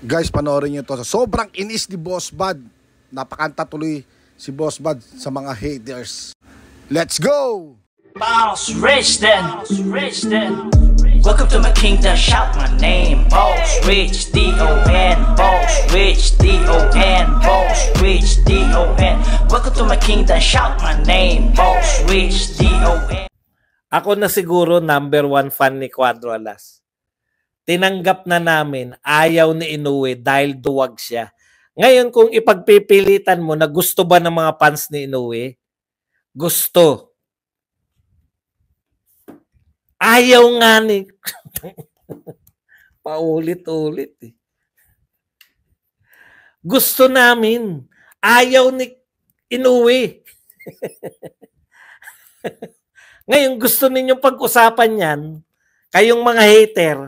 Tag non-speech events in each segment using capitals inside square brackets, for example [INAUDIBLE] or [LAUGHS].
Guys, panoorin nyo to. Sobrang inis ni Boss Bad. Napakanta tuloy si Boss Bad sa mga haters. Let's go! Boss Rich then, Boss Rich then. Welcome to my kingdom, shout my name. Boss Rich, D-O-N. Boss Rich, D-O-N. Boss Rich, D-O-N. Welcome to my kingdom, shout my name. Boss Rich, D-O-N. Ako na siguro number one fan ni Quadro Alas tinanggap na namin, ayaw ni Inoue dahil duwag siya. Ngayon, kung ipagpipilitan mo na gusto ba ng mga fans ni Inoue, gusto. Ayaw nga ni... [LAUGHS] Paulit-ulit eh. Gusto namin. Ayaw ni Inoue. [LAUGHS] Ngayon, gusto ninyong pag-usapan yan, kayong mga hater,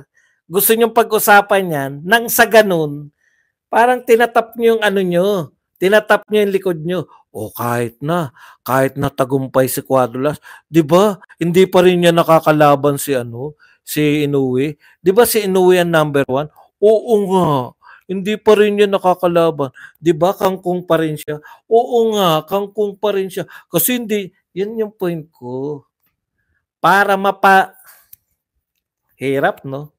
gusto nyong pag-usapan yan, nang sa ganun, parang tinatap niyo yung ano niyo, tinatap niyo yung likod niyo. O oh, kahit na, kahit na tagumpay si Quadras, di ba, hindi pa rin niya nakakalaban si ano, si Inoue. Di ba si Inoue ang number one? Oo nga, hindi pa rin niya nakakalaban. Di ba, kangkong pa rin siya? Oo nga, kangkong pa rin siya. Kasi hindi, yan yung point ko. Para mapa... Hirap, no?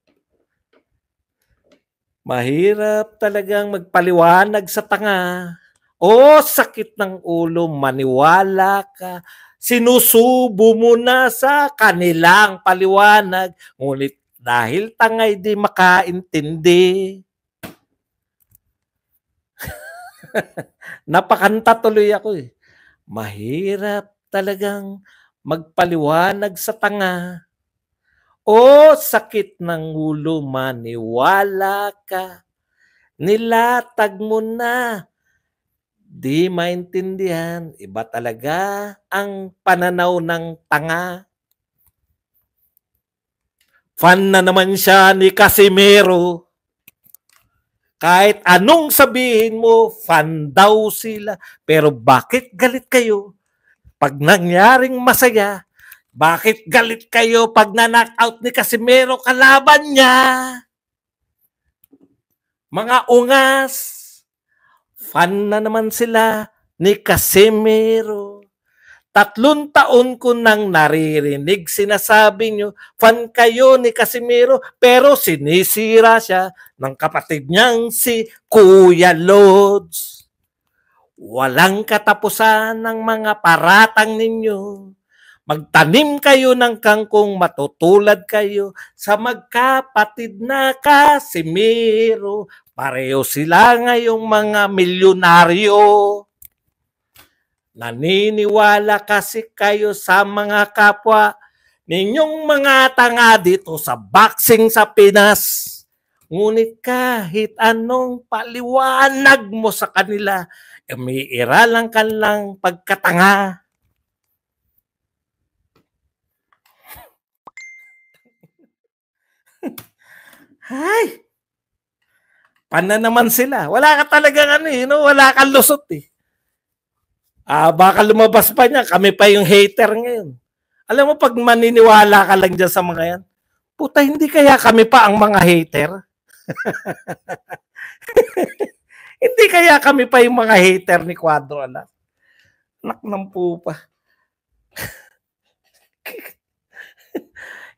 Mahirap talagang magpaliwanag sa tanga. O oh, sakit ng ulo, maniwala ka. Sinusubo mo na sa kanilang paliwanag. Ngunit dahil tangay di makaintindi. [LAUGHS] Napakanta tuloy ako eh. Mahirap talagang magpaliwanag sa tanga. O sakit ng ulo, maniwala ka. Nilatag mo na. Di maintindihan. Iba talaga ang pananaw ng tanga. Fan na naman siya ni Casimero. Kahit anong sabihin mo, fan daw sila. Pero bakit galit kayo? Pag nangyaring masaya, bakit galit kayo pag na-knockout ni Casimero kalaban niya? Mga ungas, fan na naman sila ni Casimero. Tatlong taon ko nang naririnig, sinasabi niyo, fan kayo ni Casimero, pero sinisira siya ng kapatid niyang si Kuya Lods. Walang katapusan ng mga paratang ninyo. Magtanim kayo ng kangkong, matutulad kayo sa magkapatid na kasimero. Pareho sila ngayong mga milyonaryo. Naniniwala kasi kayo sa mga kapwa ninyong mga tanga dito sa boxing sa Pinas. Ngunit kahit anong paliwanag mo sa kanila, umiiralan ka lang pagkatanga. Hay! [LAUGHS] Pana naman sila. Wala ka talaga ano eh. No? Wala kang lusot eh. Ah, baka lumabas pa niya. Kami pa yung hater ngayon. Alam mo, pag maniniwala ka lang dyan sa mga yan, puta, hindi kaya kami pa ang mga hater? [LAUGHS] hindi kaya kami pa yung mga hater ni Quadro, anak? Anak ng pupa. [LAUGHS]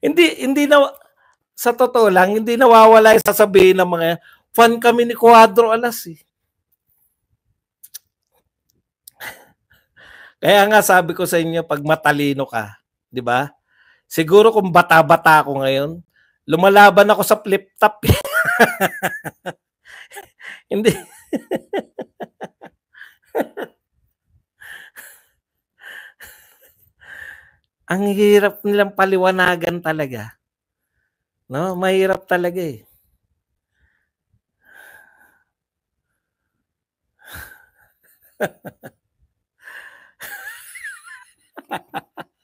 hindi, hindi na, sa totoo lang, hindi nawawala yung sasabihin ng mga fan kami ni Cuadro Alas eh. [LAUGHS] Kaya nga sabi ko sa inyo, pag matalino ka, di ba? Siguro kung bata-bata ako ngayon, lumalaban ako sa flip-top. [LAUGHS] hindi. [LAUGHS] Ang hirap nilang paliwanagan talaga. No, mahirap talaga eh. Ha ha ha.